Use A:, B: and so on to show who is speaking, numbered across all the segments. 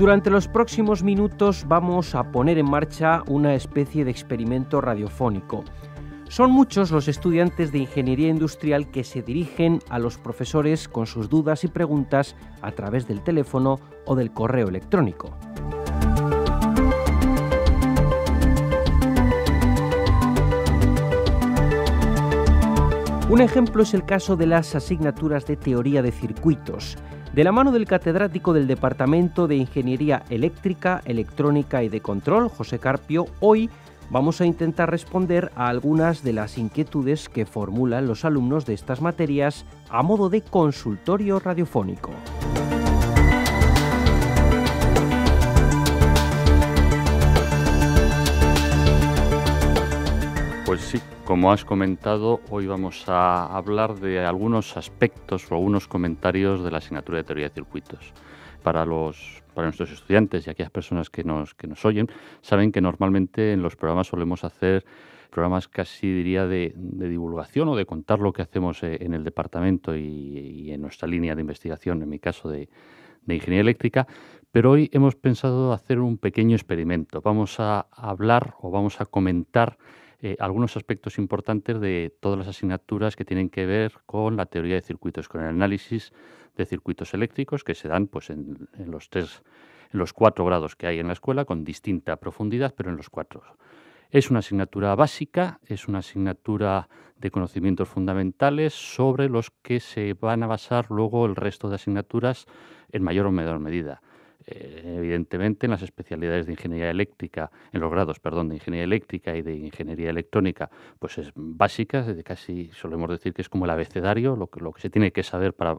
A: durante los próximos minutos vamos a poner en marcha una especie de experimento radiofónico. Son muchos los estudiantes de ingeniería industrial que se dirigen a los profesores con sus dudas y preguntas a través del teléfono o del correo electrónico. Un ejemplo es el caso de las asignaturas de teoría de circuitos de la mano del catedrático del Departamento de Ingeniería Eléctrica, Electrónica y de Control, José Carpio, hoy vamos a intentar responder a algunas de las inquietudes que formulan los alumnos de estas materias a modo de consultorio radiofónico.
B: Pues sí, como has comentado, hoy vamos a hablar de algunos aspectos o algunos comentarios de la asignatura de teoría de circuitos. Para para nuestros estudiantes y aquellas personas que nos, oyen, saben que normalmente en los programas solemos hacer programas casi diría de, divulgación o de contar lo que hacemos eh, en el departamento y, en nuestra línea de investigación, en mi caso de ingeniería eléctrica, pero hoy hemos pensado hacer un pequeño experimento. Vamos a hablar o vamos a comentar eh, algunos aspectos importantes de todas las asignaturas que tienen que ver con la teoría de circuitos, con el análisis de circuitos eléctricos que se dan pues, en, en los tres, en los cuatro grados que hay en la escuela, con distinta profundidad, pero en los cuatro. Es una asignatura básica, es una asignatura de conocimientos fundamentales sobre los que se van a basar luego el resto de asignaturas en mayor o menor medida. Eh, evidentemente en las especialidades de ingeniería eléctrica, en los grados, perdón, de ingeniería eléctrica y de ingeniería electrónica, pues es básica, casi solemos decir que es como el abecedario, lo que, lo que se tiene que saber para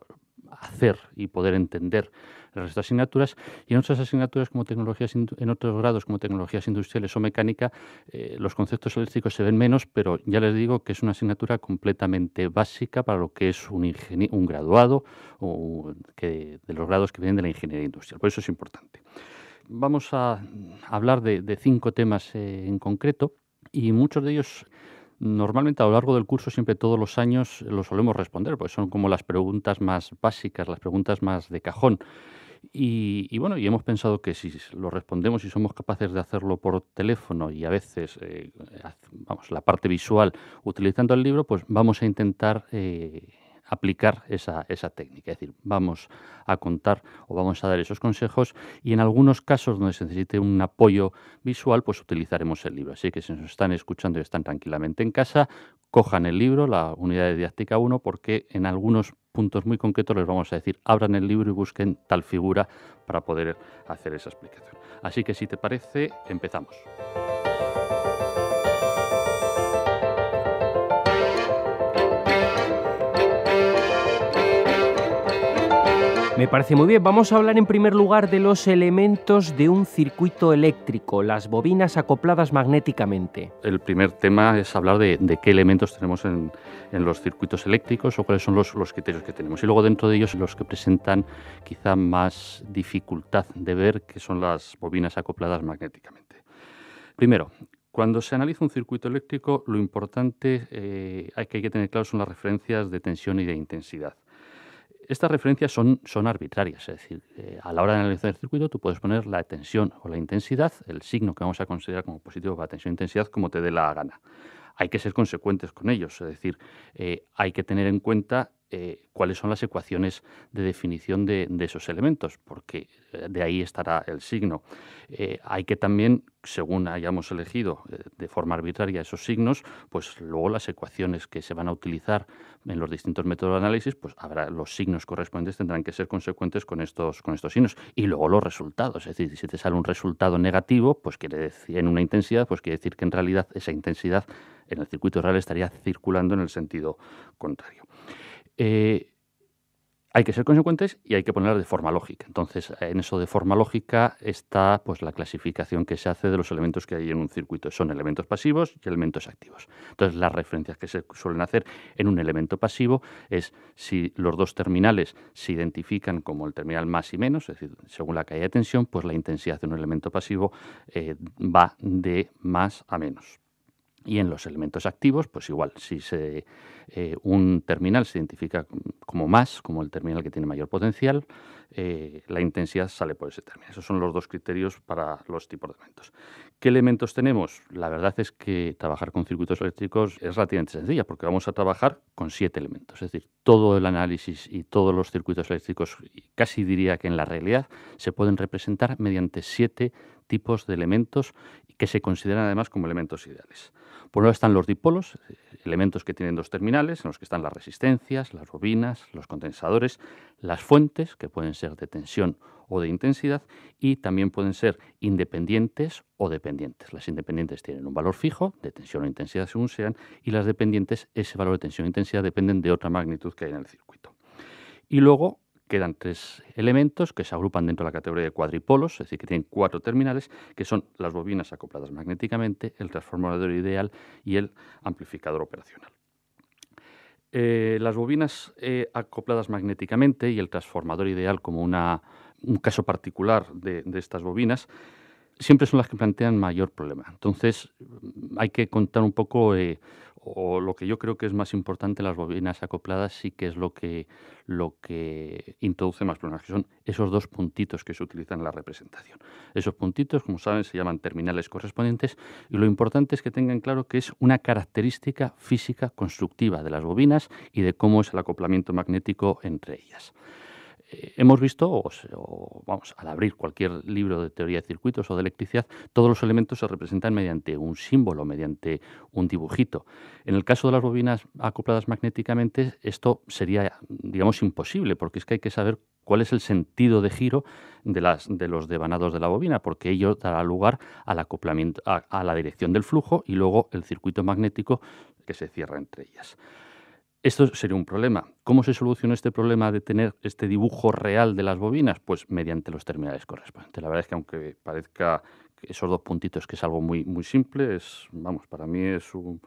B: hacer y poder entender asignaturas, y en otras asignaturas como tecnologías, en otros grados como tecnologías industriales o mecánica, eh, los conceptos eléctricos se ven menos, pero ya les digo que es una asignatura completamente básica para lo que es un, un graduado o que, de los grados que vienen de la ingeniería industrial. Por eso es importante. Vamos a hablar de, cinco temas eh, en concreto y muchos de ellos Normalmente a lo largo del curso, siempre todos los años, eh, los solemos responder, porque son como las preguntas más básicas, las preguntas más de cajón. Y, bueno, y hemos pensado que si lo respondemos y somos capaces de hacerlo por teléfono y a veces, eh, vamos, la parte visual utilizando el libro, pues vamos a intentar eh, aplicar esa, esa, técnica. Es decir, vamos a contar o vamos a dar esos consejos y en algunos casos donde se necesite un apoyo visual, pues utilizaremos el libro. Así que si nos están escuchando y están tranquilamente en casa, cojan el libro, la unidad de didáctica 1, porque en algunos puntos muy concretos les vamos a decir, abran el libro y busquen tal figura para poder hacer esa explicación. Así que si te parece, empezamos.
A: Me parece muy bien. Vamos a hablar en primer lugar de los elementos de un circuito eléctrico, las bobinas acopladas magnéticamente.
B: El primer tema es hablar de, qué elementos tenemos en, los circuitos eléctricos o cuáles son los, criterios que tenemos. Y luego dentro de ellos los que presentan quizá más dificultad de ver, que son las bobinas acopladas magnéticamente. Primero, cuando se analiza un circuito eléctrico, lo importante eh, que hay que tener claro son las referencias de tensión y de intensidad estas referencias son, son arbitrarias, es decir, eh, a la hora de analizar el circuito tú puedes poner la tensión o la intensidad, el signo que vamos a considerar como positivo para tensión e intensidad, como te dé la gana. Hay que ser consecuentes con ellos, es decir, eh, hay que tener en cuenta eh, cuáles son las ecuaciones de definición de, esos elementos, porque eh, de ahí estará el signo. Eh, hay que también, según hayamos elegido de forma arbitraria esos signos, pues luego las ecuaciones que se van a utilizar en los distintos métodos de análisis, pues habrá los signos correspondientes tendrán que ser consecuentes con estos, con estos signos. Y luego los resultados, es decir, si te sale un resultado negativo, pues quiere decir, en una intensidad, pues quiere decir que en realidad esa intensidad en el circuito real estaría circulando en el sentido contrario. Eh, hay que ser consecuentes y hay que ponerlas de forma lógica. Entonces, en eso de forma lógica está pues, la clasificación que se hace de los elementos que hay en un circuito. Son elementos pasivos y elementos activos. Entonces, las referencias que se suelen hacer en un elemento pasivo es si los dos terminales se identifican como el terminal más y menos, es decir, según la caída de tensión, pues la intensidad de un elemento pasivo eh, va de más a menos. Y en los elementos activos, pues igual, si se eh, un terminal se identifica como más, como el terminal que tiene mayor potencial. Eh, la intensidad sale por ese término. Esos son los dos criterios para los tipos de elementos. ¿Qué elementos tenemos? La verdad es que trabajar con circuitos eléctricos es relativamente sencilla porque vamos a trabajar con siete elementos. Es decir, todo el análisis y todos los circuitos eléctricos, casi diría que en la realidad, se pueden representar mediante siete tipos de elementos que se consideran además como elementos ideales. Por un están los dipolos, eh, elementos que tienen dos terminales en los que están las resistencias, las bobinas, los condensadores, las fuentes, que pueden ser de tensión o de intensidad, y también pueden ser independientes o dependientes. Las independientes tienen un valor fijo, de tensión o intensidad según sean, y las dependientes, ese valor de tensión o intensidad dependen de otra magnitud que hay en el circuito. Y luego quedan tres elementos que se agrupan dentro de la categoría de cuadripolos, es decir, que tienen cuatro terminales, que son las bobinas acopladas magnéticamente, el transformador ideal y el amplificador operacional. Eh, las bobinas eh, acopladas magnéticamente y el transformador ideal como una, un caso particular de, estas bobinas, siempre son las que plantean mayor problema. Entonces, hay que contar un poco eh, o lo que yo creo que es más importante, las bobinas acopladas sí que es lo que, lo que introduce más problemas, que son esos dos puntitos que se utilizan en la representación. Esos puntitos, como saben, se llaman terminales correspondientes y lo importante es que tengan claro que es una característica física constructiva de las bobinas y de cómo es el acoplamiento magnético entre ellas hemos visto, o, vamos, al abrir cualquier libro de teoría de circuitos o de electricidad, todos los elementos se representan mediante un símbolo, mediante un dibujito. En el caso de las bobinas acopladas magnéticamente, esto sería, digamos, imposible, porque es que hay que saber cuál es el sentido de giro de, los devanados de la bobina, porque ello dará lugar al acoplamiento, a la dirección del flujo y luego el circuito magnético que se cierra entre ellas. Esto sería un problema. ¿Cómo se soluciona este problema de tener este dibujo real de las bobinas? Pues mediante los terminales correspondientes. La verdad es que aunque parezca esos dos puntitos, que es algo muy, muy simple, es, vamos, para mí es un,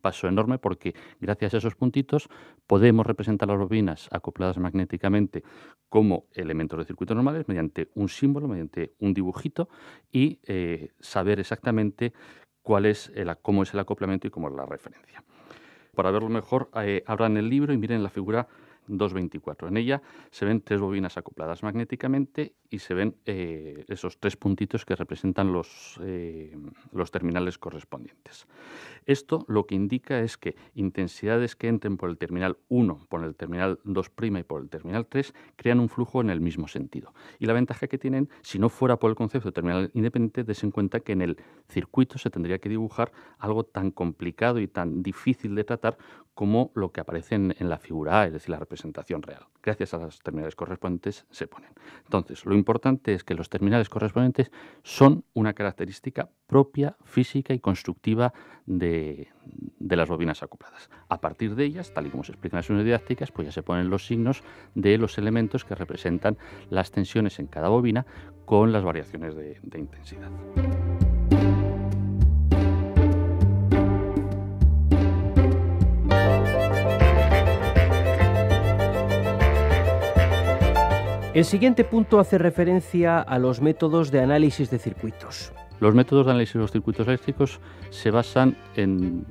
B: paso enorme porque gracias a esos puntitos podemos representar las bobinas acopladas magnéticamente como elementos de circuitos normales mediante un símbolo, mediante un dibujito y eh, saber exactamente cuál es cómo es el acoplamiento y cómo es la referencia. Para verlo mejor, eh, abran el libro y miren la figura 224. En ella se ven tres bobinas acopladas magnéticamente y se ven eh, esos tres puntitos que representan los, eh, los terminales correspondientes. Esto lo que indica es que intensidades que entren por el terminal 1, por el terminal 2' y por el terminal 3 crean un flujo en el mismo sentido. Y la ventaja que tienen, si no fuera por el concepto de terminal independiente, des en cuenta que en el circuito se tendría que dibujar algo tan complicado y tan difícil de tratar como lo que aparece en, en la figura A, es decir, la representación real. Gracias a los terminales correspondientes se ponen. Entonces, lo importante es que los terminales correspondientes son una característica propia, física y constructiva de, las bobinas acopladas. A partir de ellas, tal y como se explica en las unidades didácticas, pues ya se ponen los signos de los elementos que representan las tensiones en cada bobina con las variaciones de intensidad.
A: El siguiente punto hace referencia a los métodos de análisis de circuitos.
B: Los métodos de análisis de los circuitos eléctricos se basan en,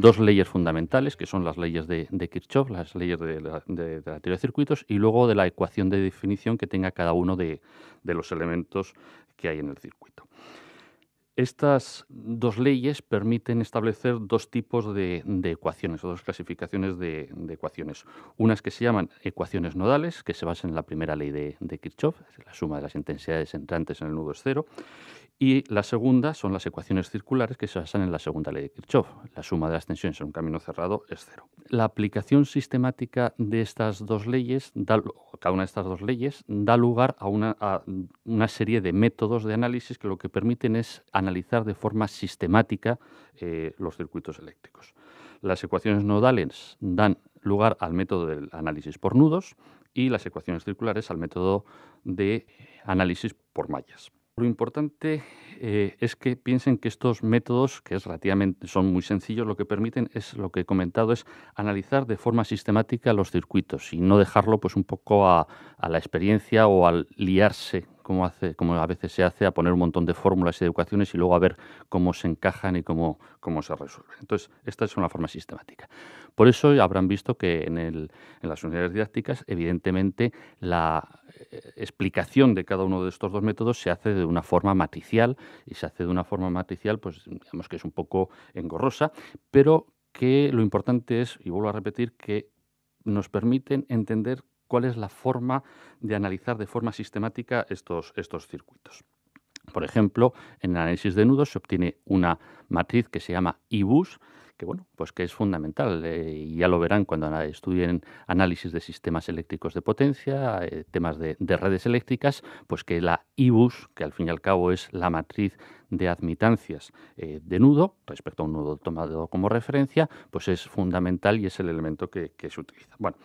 B: dos leyes fundamentales, que son las leyes de, Kirchhoff, las leyes de de la, teoría de circuitos, y luego de la ecuación de definición que tenga cada uno de los elementos que hay en el circuito. Estas dos leyes permiten establecer dos tipos de, ecuaciones o dos clasificaciones de, ecuaciones. Unas que se llaman ecuaciones nodales, que se basan en la primera ley de, de Kirchhoff, la suma de las intensidades entrantes en el nudo es cero, y la segunda son las ecuaciones circulares que se basan en la segunda ley de Kirchhoff. La suma de las tensiones en un camino cerrado es cero. La aplicación sistemática de estas dos leyes, cada una de estas dos leyes, da lugar a una, serie de métodos de análisis que lo que permiten es analizar de forma sistemática eh, los circuitos eléctricos. Las ecuaciones nodales dan lugar al método del análisis por nudos y las ecuaciones circulares al método de análisis por mallas. Lo importante eh, es que piensen que estos métodos, que es relativamente, son muy sencillos, lo que permiten es lo que he comentado, es analizar de forma sistemática los circuitos y no dejarlo pues un poco a la experiencia o al liarse como, hace, como a veces se hace, a poner un montón de fórmulas y de y luego a ver cómo se encajan y cómo, cómo se resuelven. Entonces, esta es una forma sistemática. Por eso habrán visto que en, las unidades didácticas, evidentemente, la eh, explicación de cada uno de estos dos métodos se hace de una forma matricial y se hace de una forma matricial, pues digamos que es un poco engorrosa, pero que lo importante es, y vuelvo a repetir, que nos permiten entender cuál es la forma de analizar de forma sistemática estos, estos circuitos. Por ejemplo, en el análisis de nudos se obtiene una matriz que se llama IBUS, que bueno, pues que es fundamental. Eh, ya lo verán cuando estudien análisis de sistemas eléctricos de potencia, eh, temas de, redes eléctricas, pues que la IBUS, que al fin y al cabo es la matriz de admitancias eh, de nudo, respecto a un nudo tomado como referencia, pues es fundamental y es el elemento que, se utiliza. Bueno,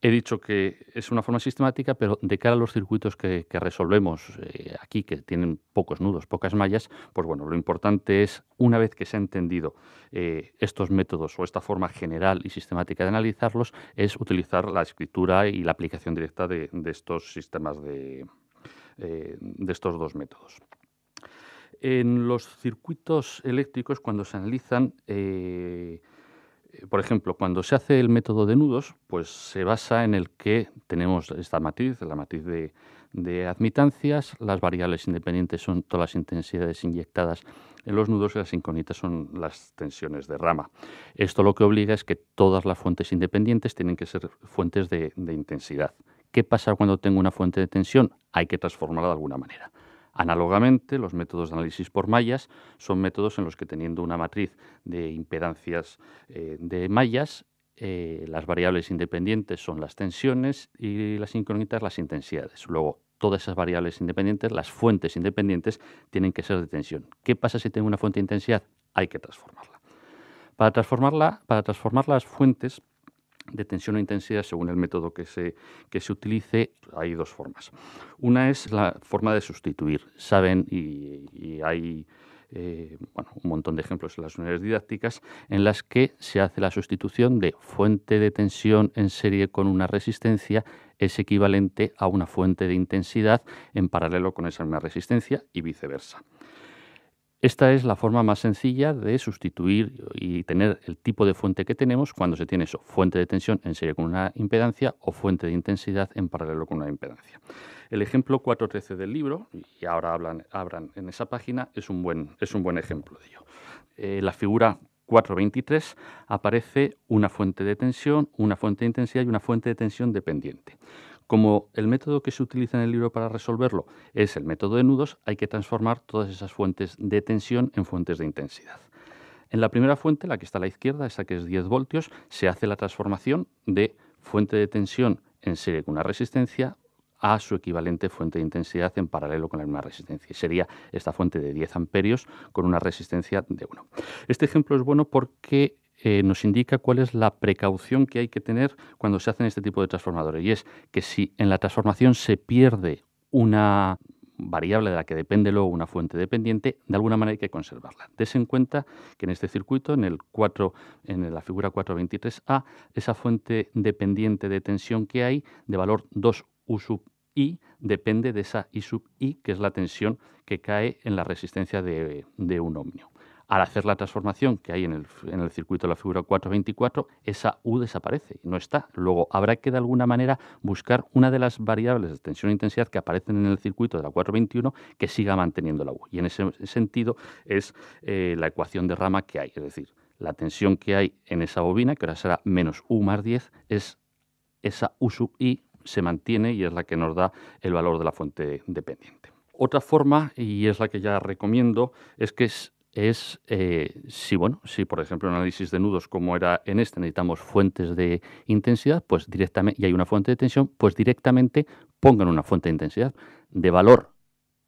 B: He dicho que es una forma sistemática, pero de cara a los circuitos que, resolvemos eh, aquí, que tienen pocos nudos, pocas mallas, pues bueno, lo importante es, una vez que se ha entendido eh, estos métodos o esta forma general y sistemática de analizarlos, es utilizar la escritura y la aplicación directa de, estos sistemas de, eh, de estos dos métodos. En los circuitos eléctricos, cuando se analizan, eh, por ejemplo, cuando se hace el método de nudos, pues se basa en el que tenemos esta matriz, la matriz de, admitancias, las variables independientes son todas las intensidades inyectadas en los nudos y las incógnitas son las tensiones de rama. Esto lo que obliga es que todas las fuentes independientes tienen que ser fuentes de intensidad. ¿Qué pasa cuando tengo una fuente de tensión? Hay que transformarla de alguna manera. Análogamente, los métodos de análisis por mallas son métodos en los que teniendo una matriz de impedancias eh, de mallas, eh, las variables independientes son las tensiones y las incógnitas las intensidades. Luego, todas esas variables independientes, las fuentes independientes, tienen que ser de tensión. ¿Qué pasa si tengo una fuente de intensidad? Hay que transformarla. Para, transformarla, para transformar las fuentes de tensión o intensidad según el método que se, utilice, hay dos formas. Una es la forma de sustituir. Saben y, hay eh, bueno, un montón de ejemplos en las unidades didácticas en las que se hace la sustitución de fuente de tensión en serie con una resistencia es equivalente a una fuente de intensidad en paralelo con esa misma resistencia y viceversa. Esta es la forma más sencilla de sustituir y tener el tipo de fuente que tenemos cuando se tiene eso, fuente de tensión en serie con una impedancia o fuente de intensidad en paralelo con una impedancia. El ejemplo 4.13 del libro, y ahora hablan, abran en esa página, es un buen, ejemplo de ello. En eh, la figura 4.23 aparece una fuente de tensión, una fuente de intensidad y una fuente de tensión dependiente. Como el método que se utiliza en el libro para resolverlo es el método de nudos, hay que transformar todas esas fuentes de tensión en fuentes de intensidad. En la primera fuente, la que está a la izquierda, esa que es 10 voltios, se hace la transformación de fuente de tensión en serie con una resistencia a su equivalente fuente de intensidad en paralelo con la misma resistencia. Sería esta fuente de 10 amperios con una resistencia de 1. Este ejemplo es bueno porque eh, nos indica cuál es la precaución que hay que tener cuando se hacen este tipo de transformadores. Y es que si en la transformación se pierde una variable de la que depende luego una fuente dependiente, de alguna manera hay que conservarla. Des en cuenta que en este circuito, en, el 4, en la figura 423A, esa fuente dependiente de tensión que hay de valor 2 U sub I depende de esa I sub I, que es la tensión que cae en la resistencia de, de un ohmio. Al hacer la transformación que hay en el, en el circuito de la figura 424, esa U desaparece, y no está. Luego habrá que de alguna manera buscar una de las variables de tensión e intensidad que aparecen en el circuito de la 421 que siga manteniendo la U. Y en ese sentido es eh, la ecuación de rama que hay, es decir, la tensión que hay en esa bobina, que ahora será menos U más 10, es esa U sub I se mantiene y es la que nos da el valor de la fuente dependiente. Otra forma, y es la que ya recomiendo, es que es es eh, si, bueno, si por ejemplo un análisis de nudos como era en este necesitamos fuentes de intensidad, pues directamente, y hay una fuente de tensión, pues directamente pongan una fuente de intensidad de valor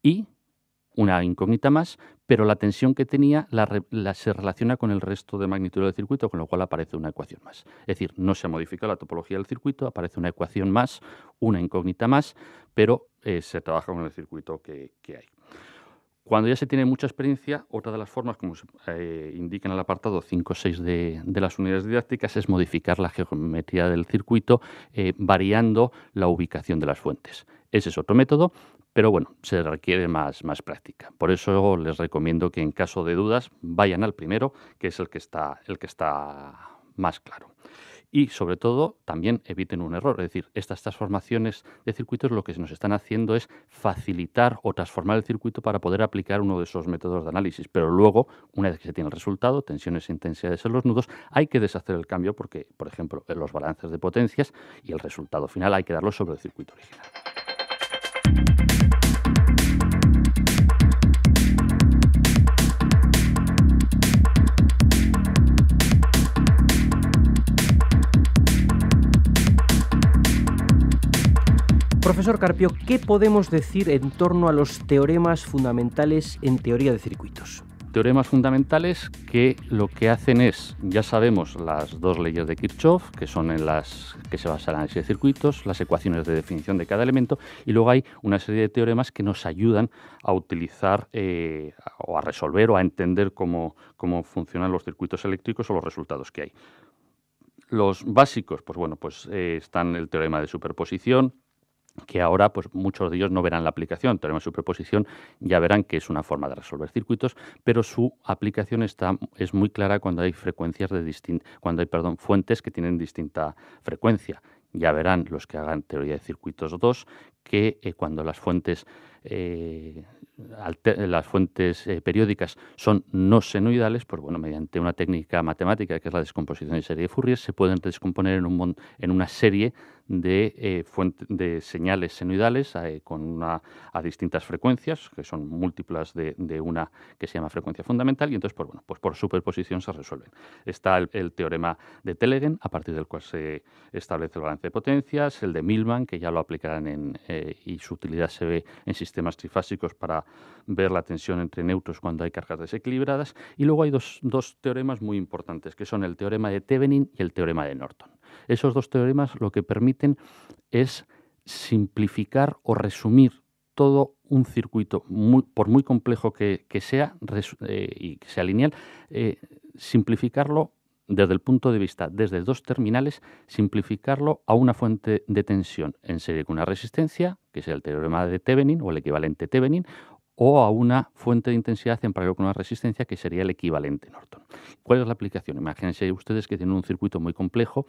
B: y una incógnita más, pero la tensión que tenía la, se relaciona con el resto de magnitud del circuito, con lo cual aparece una ecuación más. Es decir, no se modifica la topología del circuito, aparece una ecuación más, una incógnita más, pero eh, se trabaja con el circuito que hay. Cuando ya se tiene mucha experiencia, otra de las formas, como se eh, indica en el apartado 5 o 6 de, las unidades didácticas, es modificar la geometría del circuito eh, variando la ubicación de las fuentes. Ese es otro método, pero bueno, se requiere más, más práctica. Por eso les recomiendo que en caso de dudas vayan al primero, que es el que está, el que está más claro y sobre todo también eviten un error. Es decir, estas transformaciones de circuitos lo que nos están haciendo es facilitar o transformar el circuito para poder aplicar uno de esos métodos de análisis. Pero luego, una vez que se tiene el resultado, tensiones e intensidades en los nudos, hay que deshacer el cambio porque, por ejemplo, en los balances de potencias y el resultado final hay que darlo sobre el circuito original.
A: Profesor Carpio, ¿qué podemos decir en torno a los teoremas fundamentales en teoría de circuitos?
B: Teoremas fundamentales que lo que hacen es, ya sabemos las dos leyes de Kirchhoff, que son en las que se basa el análisis de circuitos, las ecuaciones de definición de cada elemento, y luego hay una serie de teoremas que nos ayudan a utilizar eh, o a resolver o a entender cómo, funcionan los circuitos eléctricos o los resultados que hay. Los básicos, pues bueno, pues eh, están el teorema de superposición, que ahora pues muchos de ellos no verán la aplicación, teorema su superposición, ya verán que es una forma de resolver circuitos, pero su aplicación está, es muy clara cuando hay frecuencias de cuando hay perdón, fuentes que tienen distinta frecuencia. Ya verán los que hagan teoría de circuitos 2 que eh, cuando las fuentes eh, las fuentes eh, periódicas son no senoidales, pues bueno, mediante una técnica matemática que es la descomposición de serie de Fourier, se pueden descomponer en, un, en una serie eh, de, señales senoidales eh, con una, a distintas frecuencias, que son múltiplas de, una que se llama frecuencia fundamental, y entonces, pues bueno, pues por superposición se resuelven. Está el, teorema de Telegen, a partir del cual se establece el balance de potencias, el de Milman, que ya lo aplicarán en, eh, y su utilidad se ve en sistemas trifásicos para ver la tensión entre neutros cuando hay cargas desequilibradas, y luego hay dos, dos teoremas muy importantes, que son el teorema de Thevenin y el teorema de Norton. Esos dos teoremas lo que permiten es simplificar o resumir todo un circuito, por muy complejo que, sea eh, y que sea lineal, eh, simplificarlo desde el punto de vista, desde dos terminales, simplificarlo a una fuente de tensión en serie con una resistencia, que sea el teorema de Thevenin o el equivalente Thevenin, o a una fuente de intensidad en paralelo con una resistencia que sería el equivalente Norton. ¿Cuál es la aplicación? Imagínense ustedes que tienen un circuito muy complejo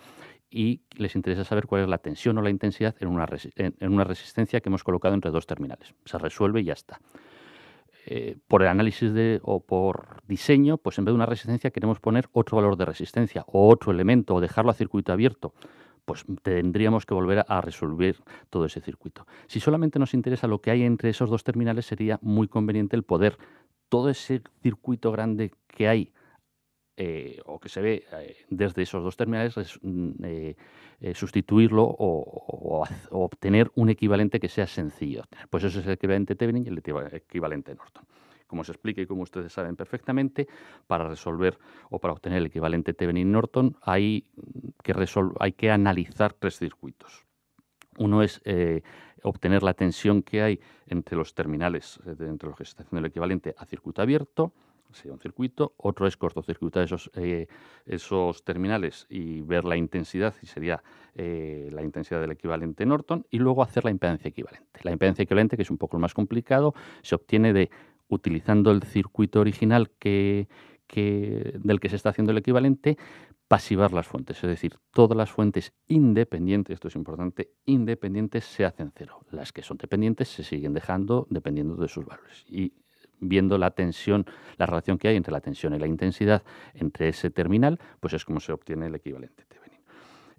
B: y les interesa saber cuál es la tensión o la intensidad en una, en una resistencia que hemos colocado entre dos terminales. Se resuelve y ya está. Eh, por el análisis de, o por diseño, pues en vez de una resistencia queremos poner otro valor de resistencia o otro elemento o dejarlo a circuito abierto pues tendríamos que volver a resolver todo ese circuito. Si solamente nos interesa lo que hay entre esos dos terminales, sería muy conveniente el poder todo ese circuito grande que hay eh, o que se ve eh, desde esos dos terminales, mm, eh, sustituirlo o, obtener un equivalente que sea sencillo. Pues eso es el equivalente Thevenin y el equivalente Norton como se explica y como ustedes saben perfectamente, para resolver o para obtener el equivalente Thevenin-Norton hay que, hay que analizar tres circuitos. Uno es eh, obtener la tensión que hay entre los terminales, eh, entre los que se está el equivalente a circuito abierto, sería un circuito. Otro es cortocircuitar esos, eh, esos terminales y ver la intensidad, y sería la intensidad del equivalente Norton, y luego hacer la impedancia equivalente. La impedancia equivalente, que es un poco más complicado, se obtiene de utilizando el circuito original que, del que se está haciendo el equivalente, pasivar las fuentes. Es decir, todas las fuentes independientes, esto es importante, independientes se hacen cero. Las que son dependientes se siguen dejando dependiendo de sus valores. Y viendo la tensión, la relación que hay entre la tensión y la intensidad entre ese terminal, pues es como se obtiene el equivalente.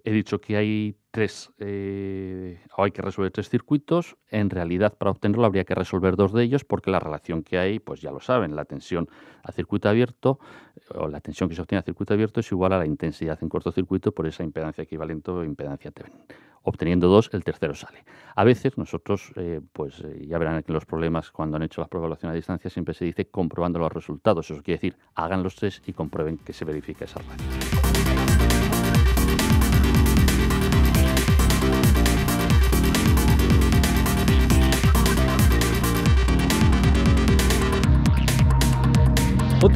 B: He dicho que hay tres, eh, hay que resolver tres circuitos. En realidad, para obtenerlo habría que resolver dos de ellos, porque la relación que hay, pues ya lo saben, la tensión a circuito abierto eh, o la tensión que se obtiene a circuito abierto es igual a la intensidad en cortocircuito por esa impedancia equivalente o impedancia Thevenin obteniendo dos, el tercero sale. A veces nosotros, eh, pues eh, ya verán que los problemas cuando han hecho las pruebas a distancia siempre se dice comprobando los resultados. Eso quiere decir, hagan los tres y comprueben que se verifica esa relación.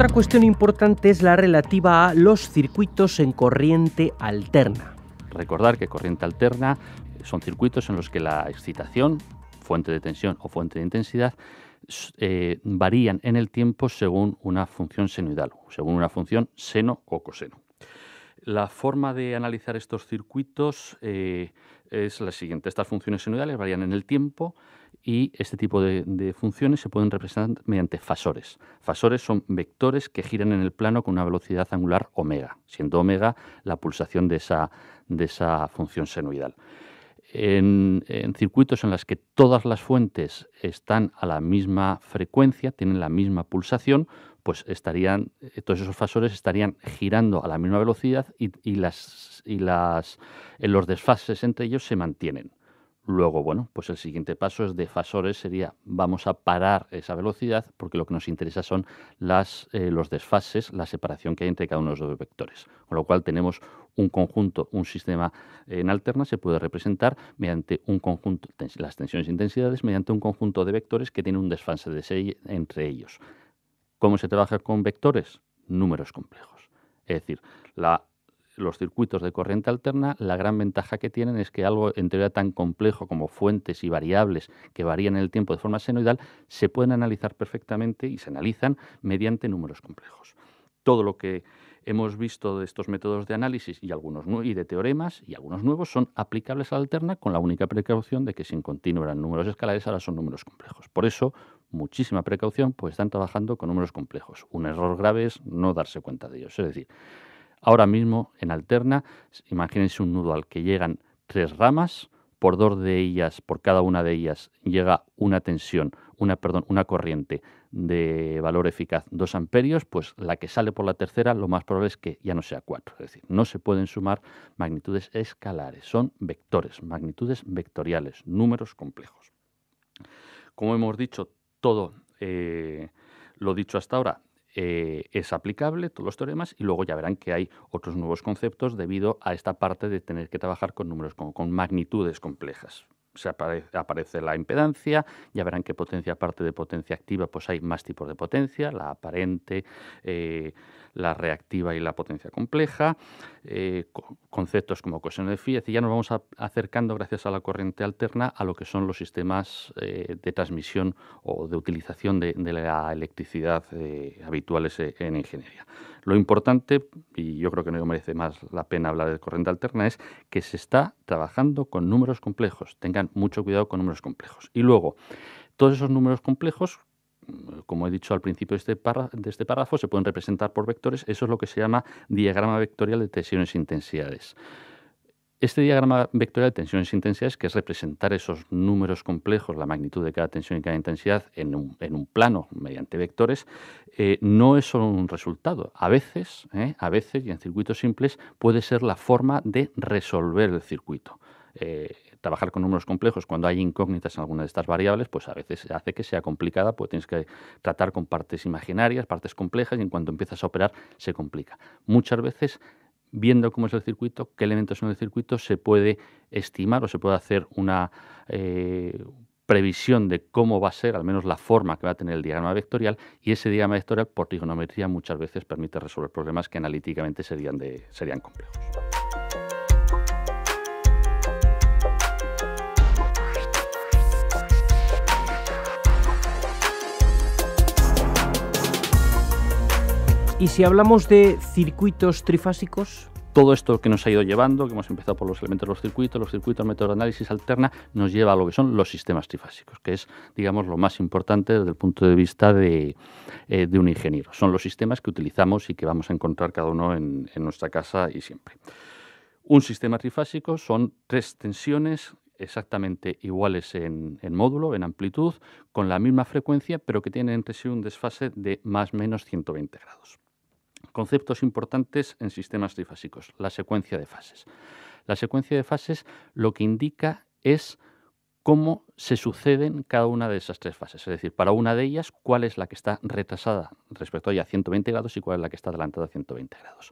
A: Otra cuestión importante es la relativa a los circuitos en corriente alterna.
B: Recordar que corriente alterna son circuitos en los que la excitación, fuente de tensión o fuente de intensidad, eh, varían en el tiempo según una función senoidal, según una función seno o coseno. La forma de analizar estos circuitos eh, es la siguiente. Estas funciones senoidales varían en el tiempo y este tipo de, funciones se pueden representar mediante fasores. Fasores son vectores que giran en el plano con una velocidad angular omega, siendo omega la pulsación de esa, función senoidal. en, circuitos en los que todas las fuentes están a la misma frecuencia, tienen la misma pulsación, pues estarían, eh, todos esos fasores estarían girando a la misma velocidad y, las, eh, los desfases entre ellos se mantienen. Luego, bueno, pues el siguiente paso es de fasores, sería vamos a parar esa velocidad porque lo que nos interesa son las, eh, los desfases, la separación que hay entre cada uno de los dos vectores. Con lo cual tenemos un conjunto, un sistema en alterna se puede representar mediante un conjunto, las tensiones e intensidades, mediante un conjunto de vectores que tiene un desfase de seis entre ellos. ¿Cómo se trabaja con vectores? Números complejos. Es decir, los circuitos de corriente alterna, la gran ventaja que tienen es que algo en teoría tan complejo como fuentes y variables que varían en el tiempo de forma senoidal se pueden analizar perfectamente y se analizan mediante números complejos. Todo lo que hemos visto de estos métodos de análisis y algunos y de teoremas y algunos nuevos son aplicables a la alterna con la única precaución de que sin continuo eran números escalares, ahora son números complejos. Por eso, muchísima precaución, pues están trabajando con números complejos. Un error grave es no darse cuenta de ellos. Es decir, ahora mismo en alterna, imagínense un nudo al que llegan tres ramas, por dos de ellas, por cada una de ellas, llega una tensión, una, perdón, una corriente de valor eficaz 2 amperios, pues la que sale por la tercera lo más probable es que ya no sea 4. Es decir, no se pueden sumar magnitudes escalares, son vectores, magnitudes vectoriales, números complejos. Como hemos dicho, todo eh, lo dicho hasta ahora eh, es aplicable, todos los teoremas, y luego ya verán que hay otros nuevos conceptos debido a esta parte de tener que trabajar con números, con magnitudes complejas se aparece la impedancia, ya verán que potencia aparte de potencia activa, pues hay más tipos de potencia, la aparente, eh, la reactiva y la potencia compleja, eh, conceptos como coseno de phi, y ya nos vamos acercando gracias a la corriente alterna a lo que son los sistemas eh, de transmisión o de utilización de la electricidad habituales en ingeniería. Lo importante, y yo creo que no merece más la pena hablar de corriente alterna, es que se está trabajando con números complejos. Tengan mucho cuidado con números complejos. Y luego, todos esos números complejos, como he dicho al principio de este, párrafo, de este, párrafo, se pueden representar por vectores. Eso es lo que se llama diagrama vectorial de tensiones e intensidades. Este diagrama vectorial de tensiones e intensidades, que es representar esos números complejos, la magnitud de cada tensión y cada intensidad en un, plano mediante vectores, eh, no es solo un resultado. A veces, eh, a veces y en circuitos simples, puede ser la forma de resolver el circuito. Eh, trabajar con números complejos cuando hay incógnitas en alguna de estas variables, pues a veces hace que sea complicada, porque tienes que tratar con partes imaginarias, partes complejas, y en cuanto empiezas a operar se complica. Muchas veces viendo cómo es el circuito, qué elementos son el circuito, se puede estimar o se puede hacer una eh, previsión de cómo va a ser, al menos la forma que va a tener el diagrama vectorial, y ese diagrama vectorial por trigonometría muchas veces permite resolver problemas que analíticamente serían, serían complejos.
A: Y si hablamos de circuitos trifásicos,
B: todo esto que nos ha ido llevando, que hemos empezado por los elementos de los circuitos, los circuitos, el método de análisis alterna, nos lleva a lo que son los sistemas trifásicos, que es, digamos, lo más importante desde el punto de vista de, eh, un ingeniero. Son los sistemas que utilizamos y que vamos a encontrar cada uno en, nuestra casa y siempre. Un sistema trifásico son tres tensiones exactamente iguales en, en, módulo, en amplitud, con la misma frecuencia, pero que tienen entre sí un desfase de más o menos 120 grados. Conceptos importantes en sistemas trifásicos, la secuencia de fases. La secuencia de fases lo que indica es cómo se suceden cada una de esas tres fases. Es decir, para una de ellas, cuál es la que está retrasada respecto a ella a 120 grados y cuál es la que está adelantada a 120 grados.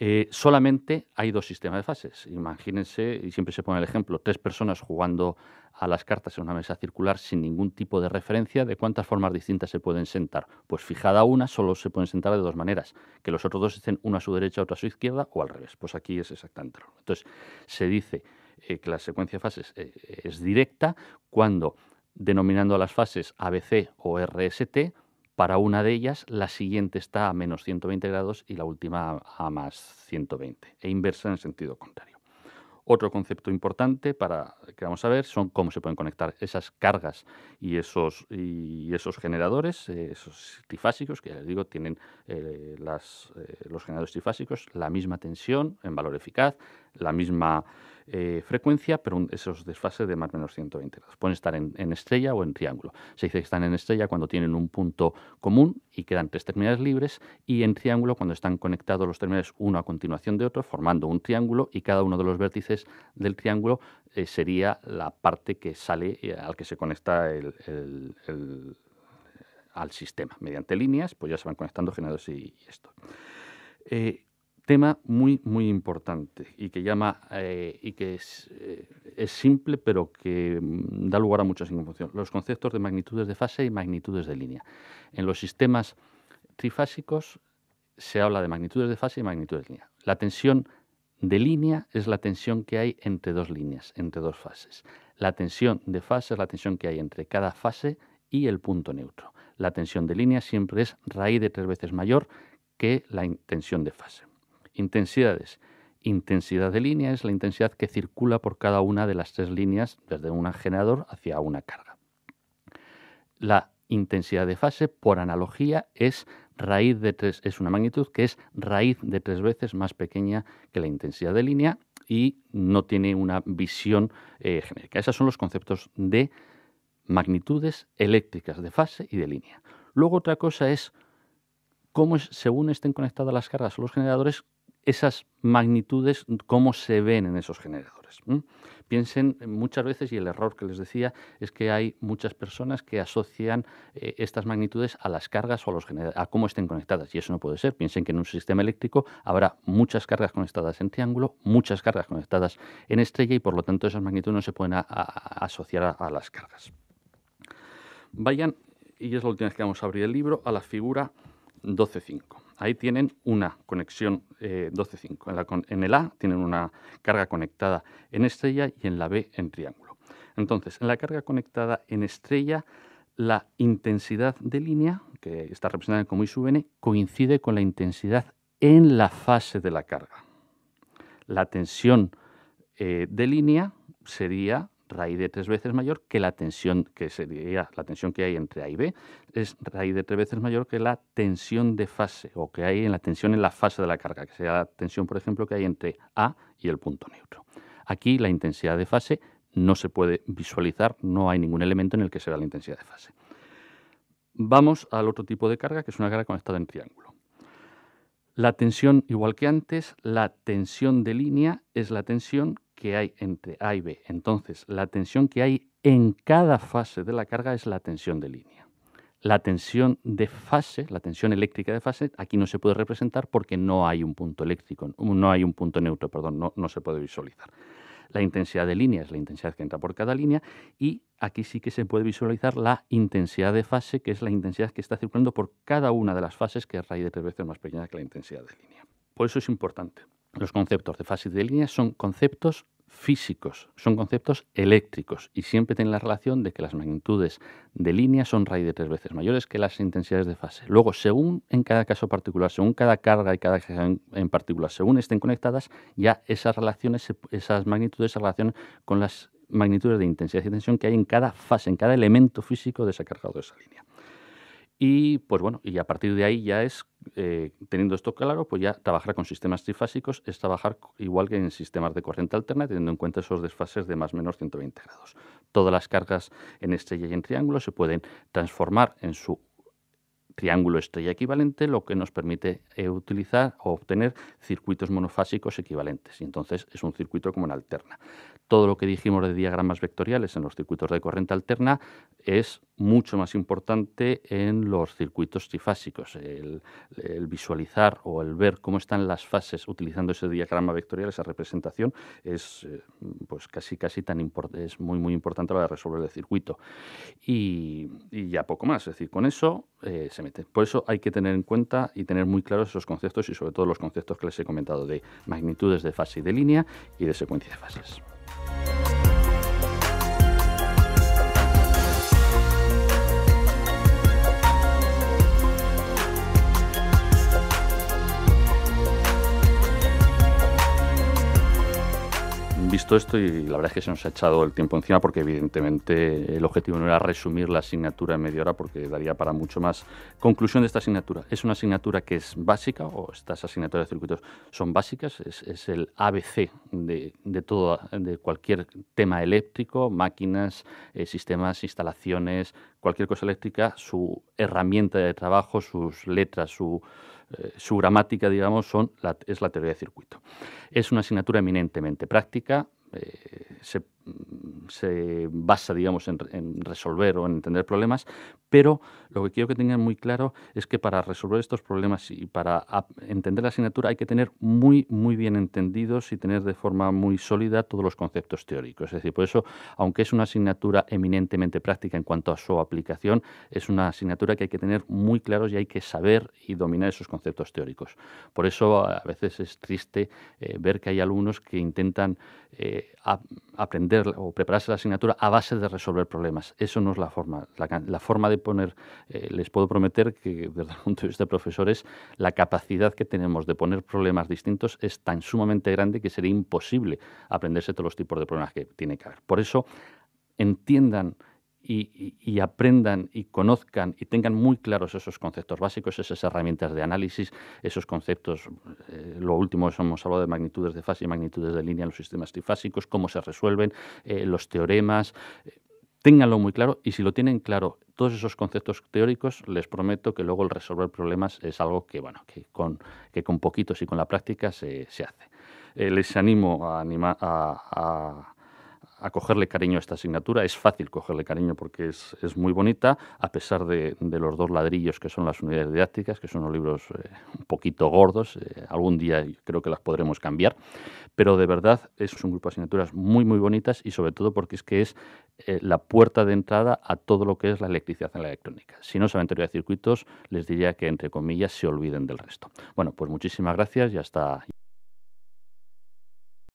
B: Eh, solamente hay dos sistemas de fases. Imagínense, y siempre se pone el ejemplo, tres personas jugando a las cartas en una mesa circular sin ningún tipo de referencia de cuántas formas distintas se pueden sentar. Pues fijada una, solo se pueden sentar de dos maneras, que los otros dos estén una a su derecha, otra a su izquierda o al revés. Pues aquí es exactamente lo Entonces, se dice eh, que la secuencia de fases eh, es directa cuando, denominando a las fases ABC o RST, para una de ellas, la siguiente está a menos 120 grados y la última a más 120, e inversa en el sentido contrario. Otro concepto importante para que vamos a ver son cómo se pueden conectar esas cargas y esos, y esos generadores, eh, esos trifásicos, que ya les digo, tienen eh, las, eh, los generadores trifásicos la misma tensión en valor eficaz, la misma frecuencia, pero esos desfases de más o menos 120 grados. Pueden estar en, en, estrella o en triángulo. Se dice que están en estrella cuando tienen un punto común y quedan tres terminales libres, y en triángulo cuando están conectados los terminales uno a continuación de otro, formando un triángulo y cada uno de los vértices del triángulo eh, sería la parte que sale, eh, al que se conecta el, al sistema. Mediante líneas, pues ya se van conectando generadores y, esto. Eh, tema muy, muy importante y que llama, y que es, es, simple, pero que mm, da lugar a muchas inconfusiones. Los conceptos de magnitudes de fase y magnitudes de línea. En los sistemas trifásicos se habla de magnitudes de fase y magnitudes de línea. La tensión de línea es la tensión que hay entre dos líneas, entre dos fases. La tensión de fase es la tensión que hay entre cada fase y el punto neutro. La tensión de línea siempre es raíz de tres veces mayor que la tensión de fase. Intensidades. Intensidad de línea es la intensidad que circula por cada una de las tres líneas desde un generador hacia una carga. La intensidad de fase, por analogía, es raíz de tres es una magnitud que es raíz de tres veces más pequeña que la intensidad de línea y no tiene una visión eh, genérica. Esos son los conceptos de magnitudes eléctricas de fase y de línea. Luego otra cosa es cómo es, según estén conectadas las cargas o los generadores, esas magnitudes, cómo se ven en esos generadores. Piensen muchas veces, y el error que les decía, es que hay muchas personas que asocian eh, estas magnitudes a las cargas o a, los cómo estén conectadas, y eso no puede ser. Piensen que en un sistema eléctrico habrá muchas cargas conectadas en triángulo, muchas cargas conectadas en estrella, y por lo tanto esas magnitudes no se pueden asociar a, las cargas. Vayan, y es la última vez que vamos a abrir el libro, a la figura 12.5. Ahí tienen una conexión 12.5. Eh, en, el A tienen una carga conectada en estrella y en la B en triángulo. Entonces, en la carga conectada en estrella, la intensidad de línea, que está representada como I sub n, coincide con la intensidad en la fase de la carga. La tensión eh, de línea sería raíz de tres veces mayor que la tensión que sería la tensión que hay entre A y B es raíz de tres veces mayor que la tensión de fase o que hay en la tensión en la fase de la carga, que sea la tensión, por ejemplo, que hay entre A y el punto neutro. Aquí la intensidad de fase no se puede visualizar, no hay ningún elemento en el que se vea la intensidad de fase. Vamos al otro tipo de carga, que es una carga conectada en triángulo. La tensión, igual que antes, la tensión de línea es la tensión que hay entre A y B. Entonces, la tensión que hay en cada fase de la carga es la tensión de línea. La tensión de fase, la tensión eléctrica de fase, aquí no se puede representar porque no hay un punto eléctrico, no hay un punto neutro, perdón, no, no se puede visualizar. La intensidad de línea es la intensidad que entra por cada línea y aquí sí que se puede visualizar la intensidad de fase, que es la intensidad que está circulando por cada una de las fases, que es raíz de tres veces más pequeña que la intensidad de línea. Por eso es importante los conceptos de fase y de línea son conceptos físicos, son conceptos eléctricos y siempre tienen la relación de que las magnitudes de línea son raíz de tres veces mayores que las intensidades de fase. Luego, según en cada caso particular, según cada carga y cada en, particular, según estén conectadas, ya esas relaciones, esas magnitudes se relacionan con las magnitudes de intensidad y tensión que hay en cada fase, en cada elemento físico de esa carga o de esa línea. Y pues bueno, y a partir de ahí ya es, eh, teniendo esto claro, pues ya trabajar con sistemas trifásicos es trabajar igual que en sistemas de corriente alterna, teniendo en cuenta esos desfases de más o menos 120 grados. Todas las cargas en estrella y en triángulo se pueden transformar en su triángulo estrella equivalente, lo que nos permite eh, utilizar o obtener circuitos monofásicos equivalentes. Y entonces es un circuito como en alterna. Todo lo que dijimos de diagramas vectoriales en los circuitos de corriente alterna es mucho más importante en los circuitos trifásicos. El, visualizar o el ver cómo están las fases utilizando ese diagrama vectorial, esa representación, es eh, pues casi casi tan importante, es muy muy importante para resolver el circuito. Y, y ya poco más, es decir, con eso eh, se mete. Por eso hay que tener en cuenta y tener muy claros esos conceptos y sobre todo los conceptos que les he comentado de magnitudes de fase y de línea y de secuencia de fases. visto esto y la verdad es que se nos ha echado el tiempo encima porque evidentemente el objetivo no era resumir la asignatura en media hora porque daría para mucho más. Conclusión de esta asignatura. Es una asignatura que es básica o estas asignaturas de circuitos son básicas. Es, el ABC de, todo, de cualquier tema eléctrico, máquinas, eh, sistemas, instalaciones, cualquier cosa eléctrica, su herramienta de trabajo, sus letras, eh, su, gramática, digamos, son la, es la teoría de circuito. Es una asignatura eminentemente práctica. Eh, se se basa, digamos, en, resolver o en entender problemas, pero lo que quiero que tengan muy claro es que para resolver estos problemas y para entender la asignatura hay que tener muy, muy bien entendidos y tener de forma muy sólida todos los conceptos teóricos. Es decir, por eso, aunque es una asignatura eminentemente práctica en cuanto a su aplicación, es una asignatura que hay que tener muy claros y hay que saber y dominar esos conceptos teóricos. Por eso, a veces es triste eh, ver que hay alumnos que intentan eh, aprender o prepararse la asignatura a base de resolver problemas. Eso no es la forma. La, forma de poner, eh, les puedo prometer que desde el punto de vista de profesores, la capacidad que tenemos de poner problemas distintos es tan sumamente grande que sería imposible aprenderse todos los tipos de problemas que tiene que haber. Por eso, entiendan y, aprendan y conozcan y tengan muy claros esos conceptos básicos, esas herramientas de análisis, esos conceptos, eh, lo último hemos hablado de magnitudes de fase y magnitudes de línea en los sistemas trifásicos, cómo se resuelven, eh, los teoremas. Eh, ténganlo muy claro y si lo tienen claro, todos esos conceptos teóricos, les prometo que luego el resolver problemas es algo que, bueno, que con, con poquitos y con la práctica se, hace. les animo a, a a cogerle cariño a esta asignatura. Es fácil cogerle cariño porque es, muy bonita, a pesar de, los dos ladrillos que son las unidades didácticas, que son unos libros eh, un poquito gordos. Eh, algún día creo que las podremos cambiar. Pero de verdad es un grupo de asignaturas muy, muy bonitas y sobre todo porque es que es eh, la puerta de entrada a todo lo que es la electricidad en la electrónica. Si no saben teoría de circuitos, les diría que, entre comillas, se olviden del resto. Bueno, pues muchísimas gracias y hasta...